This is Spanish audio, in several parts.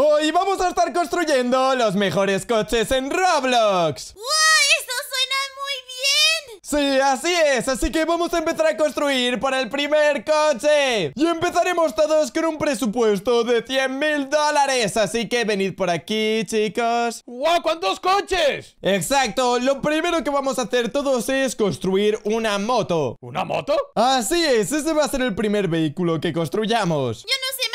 Hoy ¡Oh, vamos a estar construyendo los mejores coches en Roblox. ¡Wow! ¡Eso suena muy bien! Sí, así es. Así que vamos a empezar a construir para el primer coche. Y empezaremos todos con un presupuesto de 100 mil dólares. Así que venid por aquí, chicos. ¡Wow! ¡Cuántos coches! Exacto. Lo primero que vamos a hacer todos es construir una moto. ¿Una moto? Así es. Ese va a ser el primer vehículo que construyamos. Yo no sé,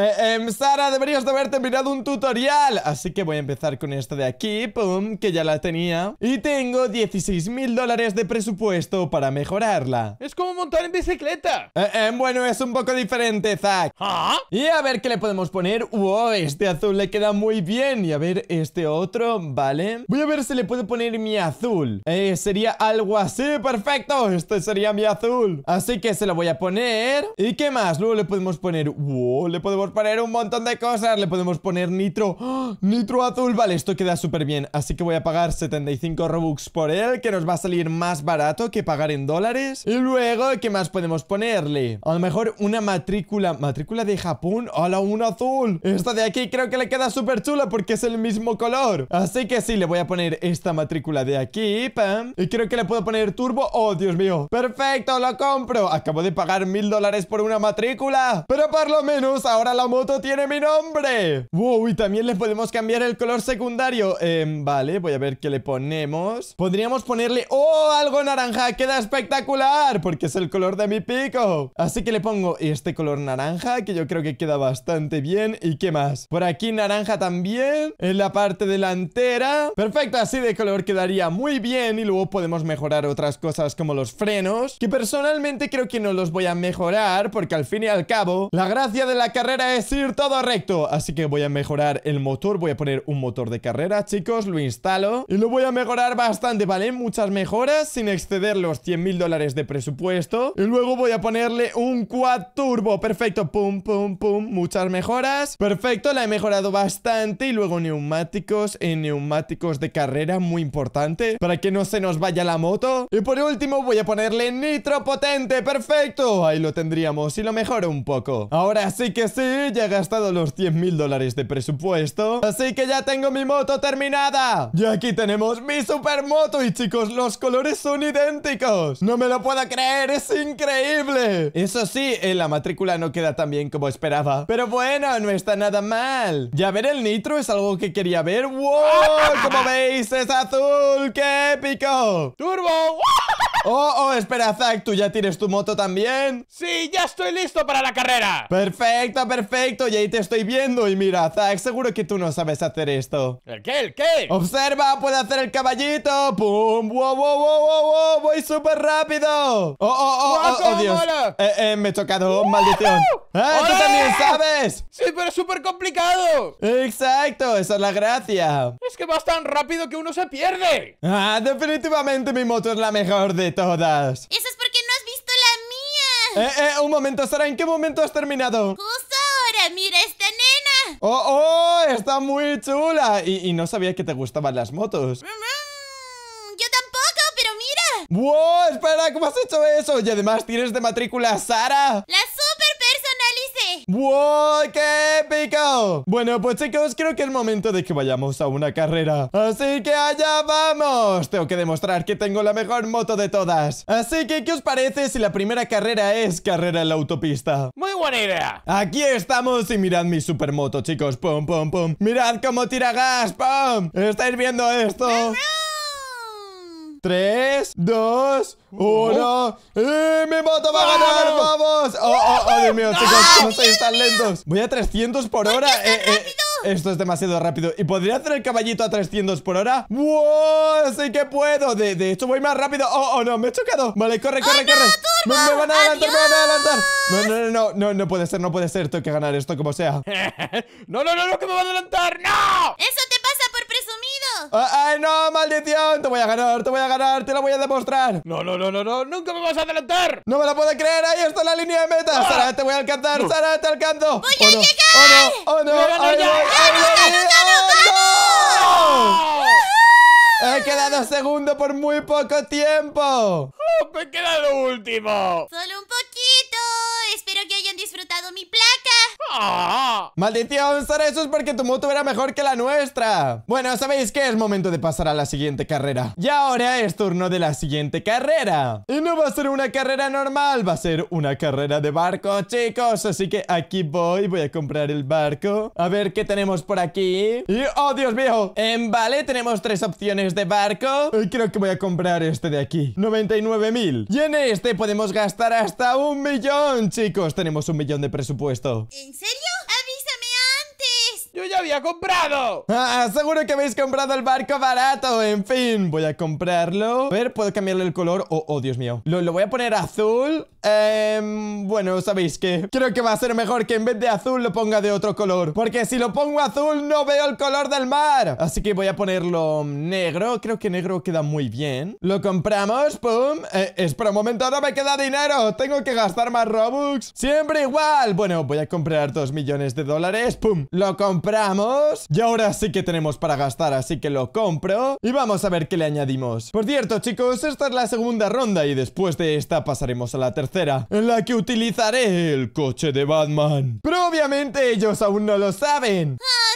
eh, eh, Sara, deberías de haber terminado un tutorial. Así que voy a empezar con esta de aquí, pum, que ya la tenía. Y tengo 16 mil dólares de presupuesto para mejorarla. Es como montar en bicicleta. Eh, em, bueno, es un poco diferente, Zack. Ah. Y a ver qué le podemos poner. Wow, este azul le queda muy bien. Y a ver este otro, vale. Voy a ver si le puedo poner mi azul. Eh, sería algo así, perfecto. Este sería mi azul. Así que se lo voy a poner. ¿Y qué más? Luego le podemos poner... Wow, le podemos poner un montón de cosas. Le podemos poner nitro. ¡Ah! Nitro azul. Vale, esto queda súper bien. Así que voy a pagar 75 Robux por él, que nos va a salir más barato que pagar en dólares. Y luego, ¿qué más podemos ponerle? A lo mejor una matrícula. ¿Matrícula de Japón? ¡Hala, un azul! Esta de aquí creo que le queda súper chula porque es el mismo color. Así que sí, le voy a poner esta matrícula de aquí. Y creo que le puedo poner turbo. ¡Oh, Dios mío! ¡Perfecto! ¡Lo compro! Acabo de pagar mil dólares por una matrícula. Pero por lo menos ahora la moto tiene mi nombre! ¡Wow! Y también le podemos cambiar el color secundario. Em, vale, voy a ver qué le ponemos. Podríamos ponerle... ¡Oh! Algo naranja. ¡Queda espectacular! Porque es el color de mi pico. Así que le pongo este color naranja, que yo creo que queda bastante bien. ¿Y qué más? Por aquí naranja también. En la parte delantera. Perfecto, así de color quedaría muy bien. Y luego podemos mejorar otras cosas como los frenos. Que personalmente creo que no los voy a mejorar. Porque al fin y al cabo, la gracia de la carrera es decir todo recto Así que voy a mejorar el motor Voy a poner un motor de carrera, chicos Lo instalo y lo voy a mejorar bastante, ¿vale? Muchas mejoras sin exceder los 100.000 dólares de presupuesto Y luego voy a ponerle un quad turbo Perfecto, pum, pum, pum Muchas mejoras Perfecto, la he mejorado bastante Y luego neumáticos en eh, neumáticos de carrera Muy importante Para que no se nos vaya la moto Y por último voy a ponerle nitro potente Perfecto, ahí lo tendríamos Y lo mejoro un poco Ahora sí que sí ya he gastado los 100.000 dólares de presupuesto Así que ya tengo mi moto terminada Y aquí tenemos mi super moto Y chicos, los colores son idénticos No me lo puedo creer, es increíble Eso sí, en la matrícula no queda tan bien como esperaba Pero bueno, no está nada mal Ya ver el nitro es algo que quería ver ¡Wow! Como veis, es azul ¡Qué épico! ¡Turbo! Oh, oh, espera, Zack, ¿tú ya tienes tu moto también? Sí, ya estoy listo para la carrera Perfecto, perfecto Perfecto, y ahí te estoy viendo. Y mira, Zack, seguro que tú no sabes hacer esto. ¿El qué? ¿El qué? Observa, puede hacer el caballito. ¡Pum! ¡Wow, wow, wow, wow! wow! ¡Voy súper rápido! ¡Oh, oh, oh! ¡Oh, oh Dios! Eh, eh, me he chocado, maldición. ¡Ah, tú también sabes! Sí, pero es súper complicado. Exacto, esa es la gracia. Es que vas tan rápido que uno se pierde. Ah, definitivamente mi moto es la mejor de todas. Eso es porque no has visto la mía. Eh, eh, un momento, Sara, ¿en qué momento has terminado? ¡Oh, oh! ¡Está muy chula! Y, no sabía que te gustaban las motos. Mm, yo tampoco, pero mira ¡Wow! Espera, ¿cómo has hecho eso? Y además tienes de matrícula Sara. ¡Wow! ¡Qué épico! Bueno, pues chicos, creo que es momento de que vayamos a una carrera. Así que allá vamos. Tengo que demostrar que tengo la mejor moto de todas. Así que, ¿qué os parece si la primera carrera es carrera en la autopista? Muy buena idea. Aquí estamos y mirad mi supermoto, chicos. Pum, pum, pum. Mirad cómo tira gas. ¡Pum! ¿Estáis viendo esto? 3, 2, 1. y mi moto ¡Va a ganar! ¡Vamos! ¡Oh, oh, oh! Dios mío, chicos, no estáis tan lentos. Voy a 300 por hora. Eh, eh, esto es demasiado rápido. ¿Y podría hacer el caballito a 300 por hora? ¡Wow! ¡Sí que puedo! De, de hecho, voy más rápido. ¡Oh, oh, no! ¡Me he chocado! Vale, corre, corre, no, corre. Me, van a adelantar, me van a adelantar. No, no, no, no, no, no puede ser, no puede ser. Tengo que ganar esto como sea. no, no, no, no, que me van a adelantar. ¡No! Eso te pasa por presumido. Ah, ¡Ay, no! ¡Maldición! Te voy a ganar, te voy a ganar, te lo voy a demostrar. No, no, no, no, no. Nunca me vas a adelantar. No me lo puedo creer. Ahí está la línea de meta. Ah. Sara, te voy a alcanzar. Sara, te alcanzo. Voy oh, a no. llegar. Oh, no. Oh, no. ¡He quedado segundo por muy poco tiempo! ¡Oh, me queda lo último! ¡Solo un poco! ¡Maldición! Sara, eso es porque tu moto era mejor que la nuestra. Bueno, ¿sabéis que Es momento de pasar a la siguiente carrera. Y ahora es turno de la siguiente carrera. Y no va a ser una carrera normal, va a ser una carrera de barco, chicos. Así que aquí voy, voy a comprar el barco. A ver qué tenemos por aquí. Y, ¡oh, Dios mío! En vale, tenemos tres opciones de barco. Y eh, creo que voy a comprar este de aquí. 99.000. Y en este podemos gastar hasta un millón, chicos. Tenemos un millón de presupuesto. ¡Yo ya había comprado! Ah, ah, seguro que habéis comprado el barco barato En fin, voy a comprarlo A ver, ¿puedo cambiarle el color? Oh, oh Dios mío Lo, voy a poner azul em, Bueno, ¿sabéis qué? Creo que va a ser mejor que en vez de azul lo ponga de otro color Porque si lo pongo azul no veo el color del mar Así que voy a ponerlo negro Creo que negro queda muy bien Lo compramos, pum eh, Espera un momento, no me queda dinero Tengo que gastar más Robux Siempre igual Bueno, voy a comprar dos millones de dólares Pum, lo compramos y ahora sí que tenemos para gastar, así que lo compro. Y vamos a ver qué le añadimos. Por cierto, chicos, esta es la segunda ronda y después de esta pasaremos a la tercera, en la que utilizaré el coche de Batman. Pero obviamente ellos aún no lo saben. ¡Ah!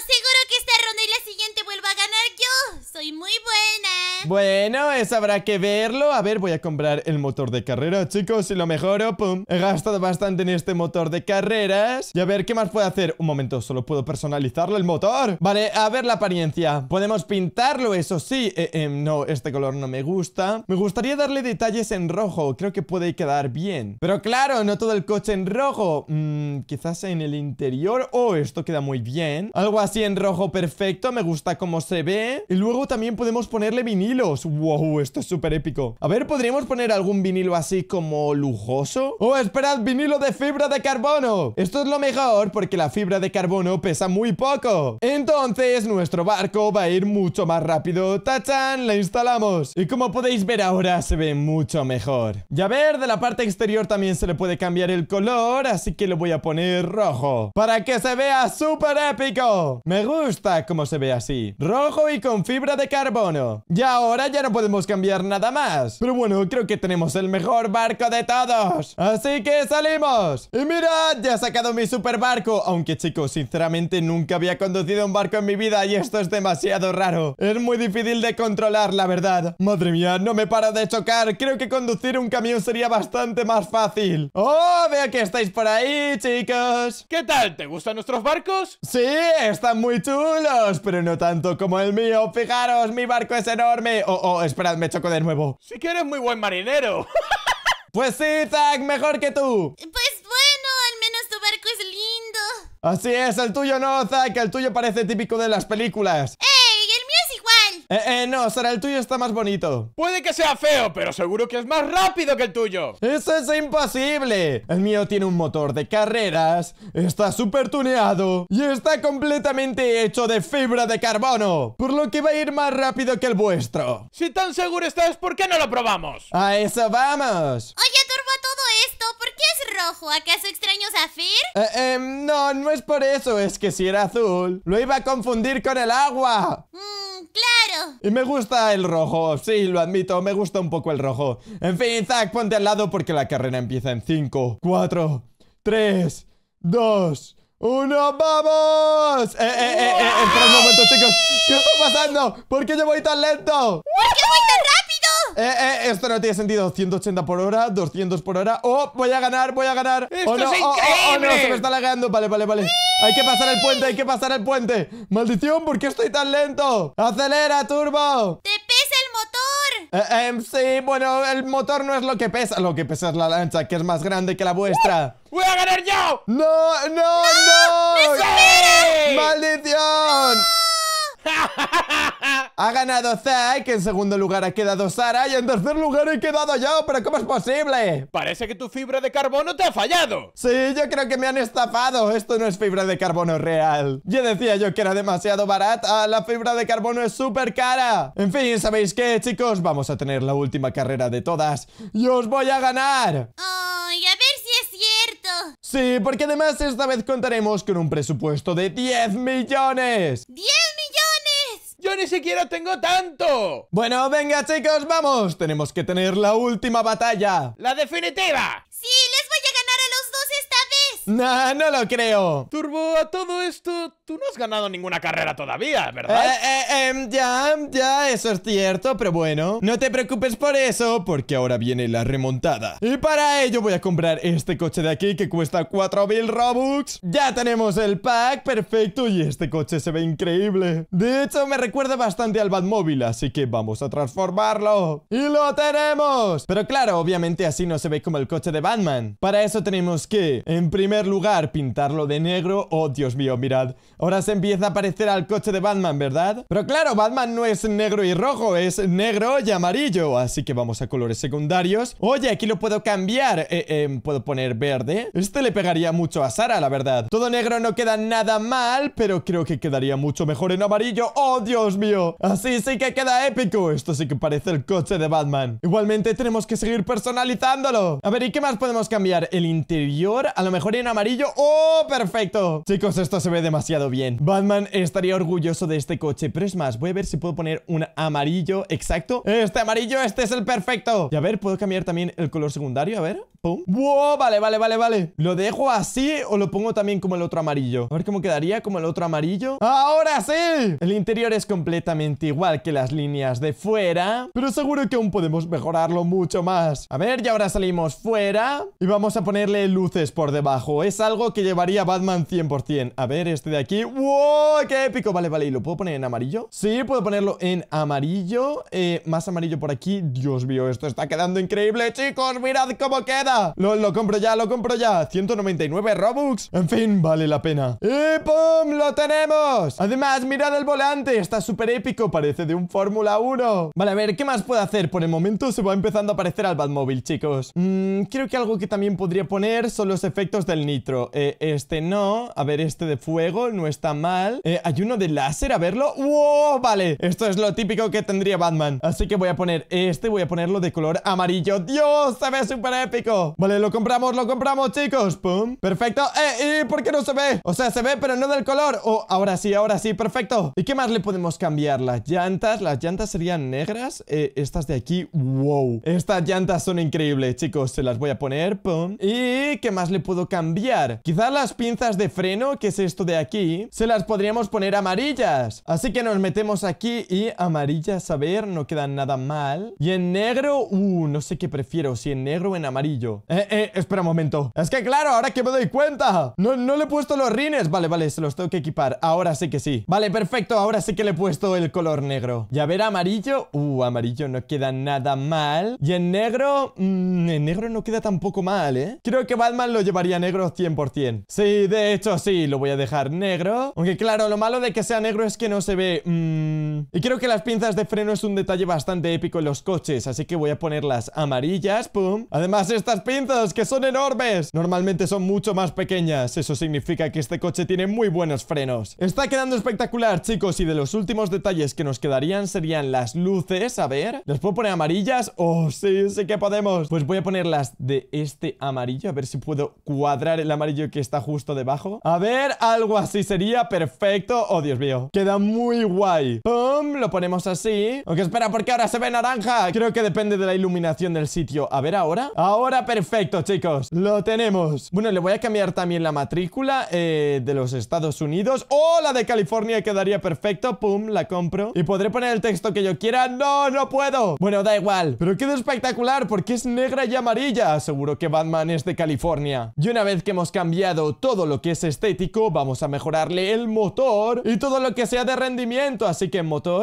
Bueno, eso habrá que verlo. A ver, voy a comprar el motor de carrera, chicos. Si lo mejoro, pum. He gastado bastante en este motor de carreras. Y a ver, ¿qué más puedo hacer? Un momento, solo puedo personalizarlo el motor. Vale, a ver la apariencia. Podemos pintarlo, eso sí. Eh, eh, no, este color no me gusta. Me gustaría darle detalles en rojo. Creo que puede quedar bien. Pero claro, no todo el coche en rojo. Mm, quizás en el interior. Oh, esto queda muy bien. Algo así en rojo perfecto. Me gusta cómo se ve. Y luego también podemos ponerle vinilo ¡Wow! Esto es súper épico. A ver, ¿podríamos poner algún vinilo así como lujoso? ¡Oh, esperad! ¡Vinilo de fibra de carbono! Esto es lo mejor porque la fibra de carbono pesa muy poco. Entonces, nuestro barco va a ir mucho más rápido. ¡Tachan! La instalamos. Y como podéis ver ahora, se ve mucho mejor. Y a ver, de la parte exterior también se le puede cambiar el color, así que lo voy a poner rojo. ¡Para que se vea súper épico! Me gusta cómo se ve así. Rojo y con fibra de carbono. Ya ahora ya no podemos cambiar nada más. Pero bueno, creo que tenemos el mejor barco de todos. Así que salimos. Y mirad, ya he sacado mi super barco. Aunque chicos, sinceramente nunca había conducido un barco en mi vida y esto es demasiado raro. Es muy difícil de controlar, la verdad. Madre mía, no me paro de chocar. Creo que conducir un camión sería bastante más fácil. ¡Oh, veo que estáis por ahí, chicos! ¿Qué tal? ¿Te gustan nuestros barcos? Sí, están muy chulos, pero no tanto como el mío. Fijaros, mi barco es enorme Oh, oh, esperad, me choco de nuevo. Sí que eres muy buen marinero. pues sí, Zack, mejor que tú. Pues bueno, al menos tu barco es lindo. Así es, el tuyo no, Zack. El tuyo parece típico de las películas. ¡Eh, eh, eh, no, será el tuyo está más bonito. Puede que sea feo, pero seguro que es más rápido que el tuyo. ¡Eso es imposible! El mío tiene un motor de carreras, está súper tuneado y está completamente hecho de fibra de carbono, por lo que va a ir más rápido que el vuestro. Si tan seguro estás, ¿por qué no lo probamos? ¡A eso vamos! Oye, Turbo, todo esto, ¿por qué es rojo? ¿Acaso extraño Zafir? eh, em, no, no es por eso, es que si era azul, lo iba a confundir con el agua. Mmm, claro. Y me gusta el rojo, sí, lo admito, me gusta un poco el rojo. En fin, Zack, ponte al lado porque la carrera empieza en 5, 4, 3, 2, 1, vamos! Eh, eh, eh, eh, espera un momento, chicos. ¿Qué está pasando? ¿Por qué yo voy tan lento? ¿Por qué voy tan rápido? Eh, eh, esto no tiene sentido. 180 por hora, 200 por hora. ¡Oh! Voy a ganar, voy a ganar. ¡Esto oh, oh, oh, no, se me está lagando. Vale, vale, vale. Hay que pasar el puente, hay que pasar el puente. ¡Maldición! ¿Por qué estoy tan lento? ¡Acelera, turbo! ¡Te pesa el motor! Eh, em, sí, bueno, el motor no es lo que pesa. Lo que pesa es la lancha, que es más grande que la vuestra. Uh, ¡Voy a ganar yo! ¡No, no, no! no. ¡Maldición! Ha ganado que en segundo lugar ha quedado Sara y en tercer lugar he quedado yo, pero ¿cómo es posible? Parece que tu fibra de carbono te ha fallado. Sí, yo creo que me han estafado, esto no es fibra de carbono real. Ya decía yo que era demasiado barata, la fibra de carbono es súper cara. En fin, ¿sabéis qué, chicos? Vamos a tener la última carrera de todas y os voy a ganar. Ay, a ver si es cierto. Sí, porque además esta vez contaremos con un presupuesto de 10 millones. ¡10 millones! ¡Yo ni siquiera tengo tanto! Bueno, venga chicos, vamos. Tenemos que tener la última batalla. ¡La definitiva! No, no lo creo. Turbo, a todo esto, tú no has ganado ninguna carrera todavía, ¿verdad? Eh, eh, em, ya, ya, eso es cierto, pero bueno. No te preocupes por eso, porque ahora viene la remontada. Y para ello voy a comprar este coche de aquí que cuesta 4.000 Robux. Ya tenemos el pack, perfecto, y este coche se ve increíble. De hecho, me recuerda bastante al Batmóvil, así que vamos a transformarlo. ¡Y lo tenemos! Pero claro, obviamente así no se ve como el coche de Batman. Para eso tenemos que, en primer lugar, pintarlo de negro. Oh, Dios mío, mirad. Ahora se empieza a parecer al coche de Batman, ¿verdad? Pero claro, Batman no es negro y rojo, es negro y amarillo. Así que vamos a colores secundarios. Oye, aquí lo puedo cambiar. Eh, eh, puedo poner verde. Este le pegaría mucho a Sara, la verdad. Todo negro no queda nada mal, pero creo que quedaría mucho mejor en amarillo. ¡Oh, Dios mío! Así sí que queda épico. Esto sí que parece el coche de Batman. Igualmente tenemos que seguir personalizándolo. A ver, ¿y qué más podemos cambiar? El interior, a lo mejor amarillo ¡Oh, perfecto! Chicos, esto se ve demasiado bien Batman estaría orgulloso de este coche Pero es más, voy a ver si puedo poner un amarillo exacto Este amarillo, este es el perfecto Y a ver, ¿puedo cambiar también el color secundario? A ver, pum ¡Wow! Vale, vale, vale, vale ¿Lo dejo así o lo pongo también como el otro amarillo? A ver cómo quedaría como el otro amarillo ¡Ahora sí! El interior es completamente igual que las líneas de fuera Pero seguro que aún podemos mejorarlo mucho más A ver, y ahora salimos fuera Y vamos a ponerle luces por debajo es algo que llevaría Batman 100%. A ver, este de aquí. ¡Wow! ¡Qué épico! Vale, vale, ¿y lo puedo poner en amarillo? Sí, puedo ponerlo en amarillo. Eh, más amarillo por aquí. Dios mío, esto está quedando increíble, chicos. Mirad cómo queda. Lo, compro ya, lo compro ya. 199 Robux. En fin, vale la pena. ¡Y pum! ¡Lo tenemos! Además, mirad el volante. Está súper épico. Parece de un Fórmula 1. Vale, a ver, ¿qué más puedo hacer? Por el momento se va empezando a aparecer al Batmóvil, chicos. Mm, creo que algo que también podría poner son los efectos del nitro. Eh, este no. A ver, este de fuego no está mal. Eh, hay uno de láser, a verlo. ¡Wow! Vale, esto es lo típico que tendría Batman. Así que voy a poner este, voy a ponerlo de color amarillo. ¡Dios! Se ve súper épico. Vale, lo compramos, lo compramos, chicos. ¡Pum! Perfecto. ¡Eh! ¿Y por qué no se ve? O sea, se ve, pero no del color. Oh, ahora sí, ahora sí, perfecto. ¿Y qué más le podemos cambiar? Las llantas. Las llantas serían negras. Eh, estas de aquí. ¡Wow! Estas llantas son increíbles, chicos. Se las voy a poner. ¡Pum! ¿Y qué más le puedo cambiar? Quizás las pinzas de freno, que es esto de aquí, se las podríamos poner amarillas. Así que nos metemos aquí y amarillas, a ver, no quedan nada mal. Y en negro, uh, no sé qué prefiero, si en negro o en amarillo. Eh, eh, espera un momento. Es que claro, ahora que me doy cuenta. No, no le he puesto los rines. Vale, vale, se los tengo que equipar. Ahora sí que sí. Vale, perfecto, ahora sí que le he puesto el color negro. Y a ver, amarillo, uh, amarillo no queda nada mal. Y en negro, mmm, en negro no queda tampoco mal, ¿eh? Creo que Batman lo llevaría negro 100%. Sí, de hecho sí, lo voy a dejar negro. Aunque claro, lo malo de que sea negro es que no se ve... Mm, y creo que las pinzas de freno es un detalle bastante épico en los coches, así que voy a ponerlas amarillas, pum. Además estas pinzas, que son enormes. Normalmente son mucho más pequeñas, eso significa que este coche tiene muy buenos frenos. Está quedando espectacular, chicos, y de los últimos detalles que nos quedarían serían las luces, a ver. ¿Las puedo poner amarillas? Oh, sí, sí que podemos. Pues voy a ponerlas de este amarillo, a ver si puedo cuadrar el amarillo que está justo debajo? A ver, algo así sería perfecto. Oh, Dios mío. Queda muy guay. Oh, lo ponemos así Aunque espera, porque ahora se ve naranja Creo que depende de la iluminación del sitio A ver, ¿ahora? Ahora perfecto, chicos Lo tenemos Bueno, le voy a cambiar también la matrícula eh, De los Estados Unidos o ¡Oh, la de California quedaría perfecto! Pum, la compro Y podré poner el texto que yo quiera ¡No, no puedo! Bueno, da igual Pero queda espectacular porque es negra y amarilla Seguro que Batman es de California Y una vez que hemos cambiado todo lo que es estético Vamos a mejorarle el motor Y todo lo que sea de rendimiento Así que motor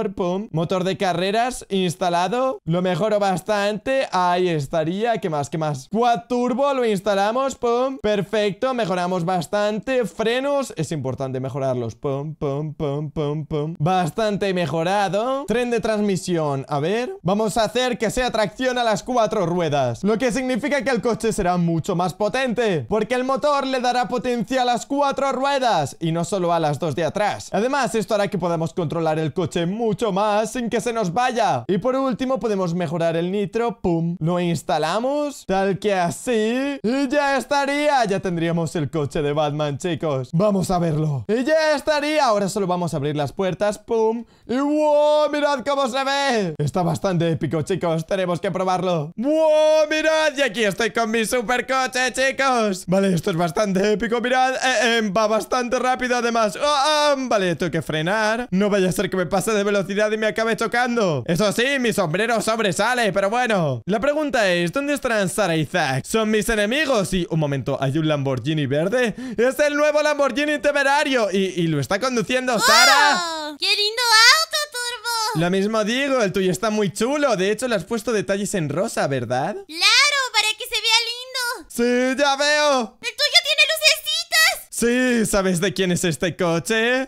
motor, de carreras instalado. Lo mejoro bastante. Ahí estaría. ¿Qué más? ¿Qué más? Quad turbo lo instalamos, pum. Perfecto, mejoramos bastante. Frenos, es importante mejorarlos. Pum, pum, pum, pum, Bastante mejorado. Tren de transmisión, a ver. Vamos a hacer que sea tracción a las cuatro ruedas. Lo que significa que el coche será mucho más potente. Porque el motor le dará potencia a las cuatro ruedas. Y no solo a las dos de atrás. Además, esto hará que podamos controlar el coche muy mucho más sin que se nos vaya. Y por último podemos mejorar el nitro, pum, lo instalamos, tal que así, y ya estaría. Ya tendríamos el coche de Batman, chicos. Vamos a verlo. Y ya estaría. Ahora solo vamos a abrir las puertas, pum, y wow, mirad cómo se ve. Está bastante épico, chicos, tenemos que probarlo. Wow, mirad, y aquí estoy con mi supercoche, chicos. Vale, esto es bastante épico, mirad, eh, em, va bastante rápido además. Ah, ah, vale, tengo que frenar. No vaya a ser que me pase de velocidad y me acabe chocando. Eso sí, mi sombrero sobresale, pero bueno. La pregunta es, ¿dónde están Sara y Zack? ¿Son mis enemigos? Y, un momento, ¿hay un Lamborghini verde? ¡Es el nuevo Lamborghini temerario! Y, lo está conduciendo ¡Oh! ¡Qué lindo auto, Turbo! Lo mismo digo, el tuyo está muy chulo. De hecho, le has puesto detalles en rosa, ¿verdad? ¡Claro! Para que se vea lindo. ¡Sí, ya veo! ¡El tuyo tiene lucecitas! Sí, ¿sabes de quién es este coche?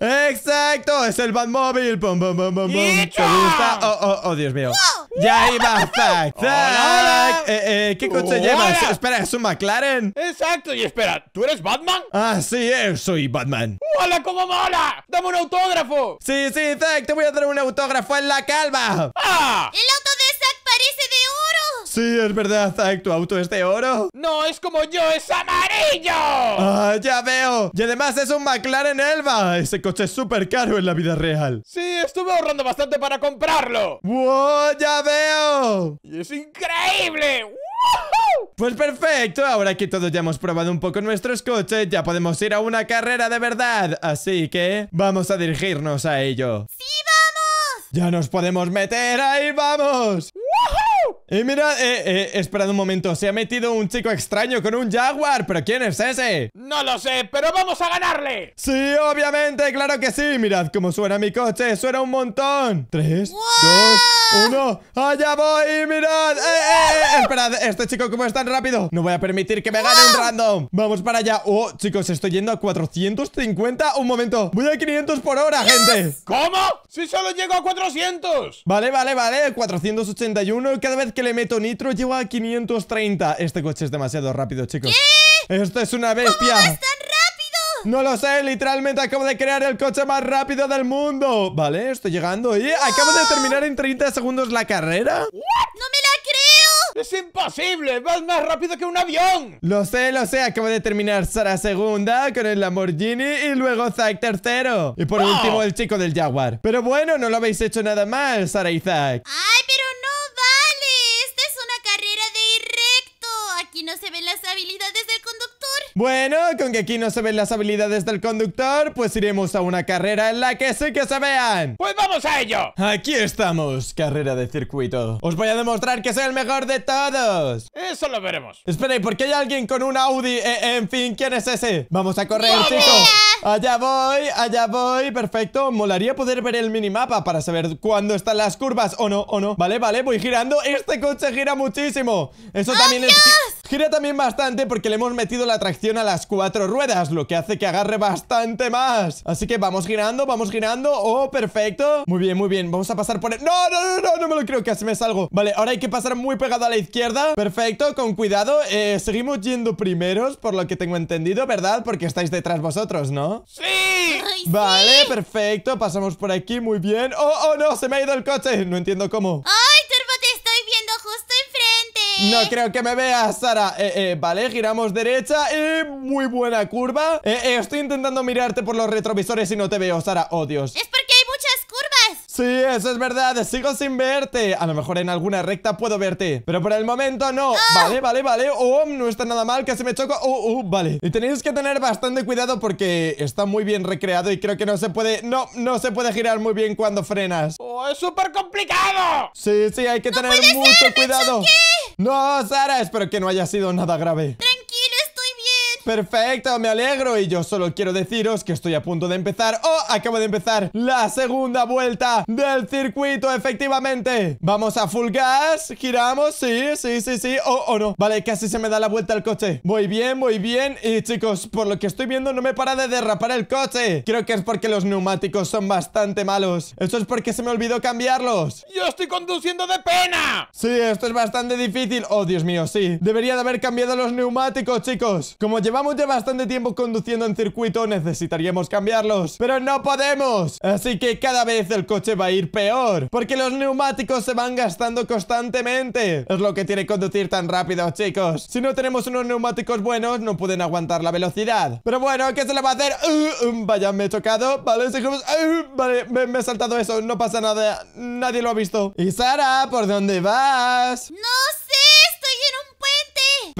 ¡Exacto! ¡Es el Batmóvil! ¡Pum, pum, pum, pum, pum! ¿Te gusta? ¡Oh, oh, oh, Dios mío! ¡Ya iba! ¡Zack! ¡Zack! Eh, eh, ¿Qué coche llevas? Espera, ¿es un McLaren? ¡Exacto! Y espera, ¿tú eres Batman? sí, yo soy Batman. ¡Hola, cómo mola! ¡Dame un autógrafo! Sí, sí, Zack, te voy a dar un autógrafo en la calva. ¡Ah! ¡El auto de Zack parece de oro! Sí, es verdad, Zack, tu auto es de oro. No, es como yo, es amarillo. Ah, ya veo. Y además es un McLaren Elba. Ese coche es súper caro en la vida real. Sí, estuve ahorrando bastante para comprarlo. ¡Wow! Ya veo. Y es increíble. Pues perfecto, ahora que todos ya hemos probado un poco nuestros coches, ya podemos ir a una carrera de verdad. Así que vamos a dirigirnos a ello. ¡Sí, vamos! ¡Ya nos podemos meter! ¡Ahí vamos! Y mirad eh, eh, esperad un momento, se ha metido un chico extraño con un jaguar, pero ¿quién es ese? No lo sé, pero vamos a ganarle. Sí, obviamente, claro que sí, mirad cómo suena mi coche, suena un montón. Tres, dos, uno, allá voy, mirad. Eh eh, eh, eh, esperad, este chico cómo es tan rápido. No voy a permitir que me gane un random. Vamos para allá. Oh, chicos, estoy yendo a 450, un momento. Voy a 500 por hora, gente. ¿Cómo? Si solo llego a 400. Vale, vale, vale, 481 cada vez que le meto nitro llevo a 530. Este coche es demasiado rápido, chicos. ¿Qué? Esto es una bestia. ¿Cómo es tan rápido? no lo sé, literalmente acabo de crear el coche más rápido del mundo Vale, estoy llegando y acabo de terminar en 30 segundos la carrera ¡No me la creo! ¡Es imposible! ¡Vas más rápido que un avión! Lo sé, lo sé, acabo de terminar Sara segunda con el Lamborghini y luego Zack tercero Y por ¡Oh! último el chico del Jaguar Pero bueno, no lo habéis hecho nada mal, Sara y Zack ¡Ay, pero no! no se ven las habilidades del conductor. Bueno, con que aquí no se ven las habilidades del conductor, pues iremos a una carrera en la que sí que se vean. ¡Pues vamos a ello! Aquí estamos, carrera de circuito. Os voy a demostrar que soy el mejor de todos. Eso lo veremos. Espera, ¿y por qué hay alguien con un Audi? E, en fin, ¿quién es ese? Vamos a correr, chicos. Allá voy, allá voy, perfecto. Molaría poder ver el minimapa para saber cuándo están las curvas o no, o no. Vale, vale, voy girando. Este coche gira muchísimo. Eso también es... Gira también bastante porque le hemos metido la tracción a las cuatro ruedas, lo que hace que agarre bastante más. Así que vamos girando, vamos girando. Oh, perfecto. Muy bien, muy bien. Vamos a pasar por... El... No, no, no, no, no me lo creo, casi me salgo. Vale, ahora hay que pasar muy pegado a la izquierda. Perfecto, con cuidado. Eh, seguimos yendo primeros, por lo que tengo entendido, ¿verdad? Porque estáis detrás vosotros, ¿no? ¡Sí! vale, perfecto. Pasamos por aquí, muy bien. ¡Oh, oh, no! Se me ha ido el coche. No entiendo cómo. ¡Ah! No ¿Eh? creo que me veas, Sara eh, eh, Vale, giramos derecha Muy buena curva Estoy intentando mirarte por los retrovisores y no te veo, Sara Oh, Dios Es porque hay muchas curvas Sí, eso es verdad, sigo sin verte A lo mejor en alguna recta puedo verte Pero por el momento no ah. Vale, vale, vale Oh, no está nada mal, casi me choco Oh, oh, vale Y tenéis que tener bastante cuidado porque está muy bien recreado Y creo que no se puede, no, no se puede girar muy bien cuando frenas Oh, es súper complicado Sí, sí, hay que tener mucho cuidado no, Sara, espero que no haya sido nada grave. Perfecto, me alegro y yo solo quiero deciros que estoy a punto de empezar ¡Oh! Acabo de empezar la segunda vuelta del circuito, efectivamente Vamos a full gas, giramos, sí, sí, sí, sí, oh, oh no Vale, casi se me da la vuelta al coche Voy bien, voy bien y chicos, por lo que estoy viendo no me para de derrapar el coche Creo que es porque los neumáticos son bastante malos Eso es porque se me olvidó cambiarlos ¡Yo estoy conduciendo de pena! Sí, esto es bastante difícil, oh Dios mío, sí Debería de haber cambiado los neumáticos, chicos Como lleva Llevamos ya bastante tiempo conduciendo en circuito, necesitaríamos cambiarlos. Pero no podemos. Así que cada vez el coche va a ir peor. Porque los neumáticos se van gastando constantemente. Es lo que tiene conducir tan rápido, chicos. Si no tenemos unos neumáticos buenos, no pueden aguantar la velocidad. Pero bueno, ¿qué se le va a hacer? Uh, um, vaya, me he chocado. Vale, uh, vale, me, me he saltado eso. No pasa nada. Nadie lo ha visto. Y Sara, ¿por dónde vas? No sé.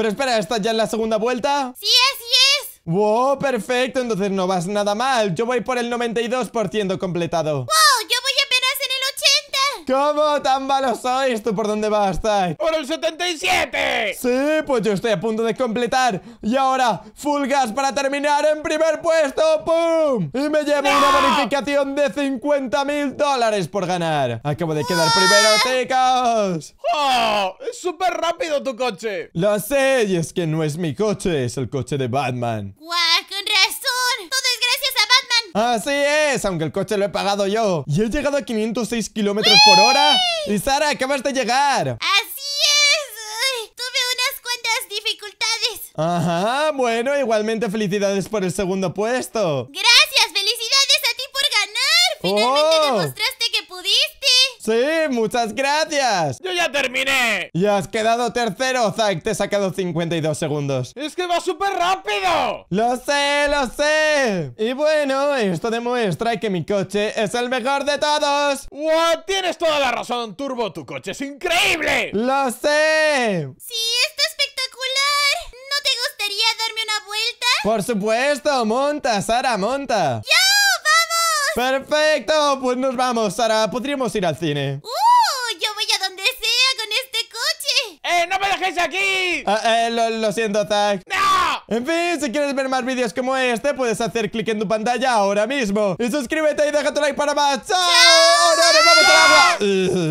Pero espera, ¿esta ya en la segunda vuelta? Sí, es, sí es. Wow, perfecto, entonces no vas nada mal. Yo voy por el 92% completado. ¡Wow! ¿Cómo tan malo sois? ¿Tú por dónde vas, Tai? ¡Por el 77! Sí, pues yo estoy a punto de completar. Y ahora, full gas para terminar en primer puesto. ¡Pum! Y me llevo una bonificación de 50 mil dólares por ganar. Acabo de quedar primero, chicos. ¡Oh! ¡Es súper rápido tu coche! Lo sé, y es que no es mi coche, es el coche de Batman. ¡Wow! Así es, aunque el coche lo he pagado yo. Y he llegado a 506 kilómetros por hora. Y Sara, acabas de llegar. Así es Tuve unas cuantas dificultades Ajá, bueno, igualmente felicidades por el segundo puesto. Gracias, felicidades a ti por ganar. Finalmente oh. demostraste que pudiste. Sí, muchas gracias. Yo ya terminé. Y has quedado tercero, Zack. Te he sacado 52 segundos. Es que va súper rápido. Lo sé, lo sé. Y bueno, esto demuestra que mi coche es el mejor de todos. ¡Wow! Tienes toda la razón, Turbo. Tu coche es increíble. Lo sé. Sí, está espectacular. ¿No te gustaría darme una vuelta? Por supuesto. Monta, Sara, monta. ¡Ya! ¡Perfecto! Pues nos vamos, Sara. Podríamos ir al cine. ¡Uh! Yo voy a donde sea con este coche. ¡Eh! ¡No me dejéis aquí! Ah, eh, lo, siento, Zack. ¡No! En fin, si quieres ver más vídeos como este, puedes hacer clic en tu pantalla ahora mismo. Y suscríbete y deja tu like para más. ¡Chao! ¡No, no,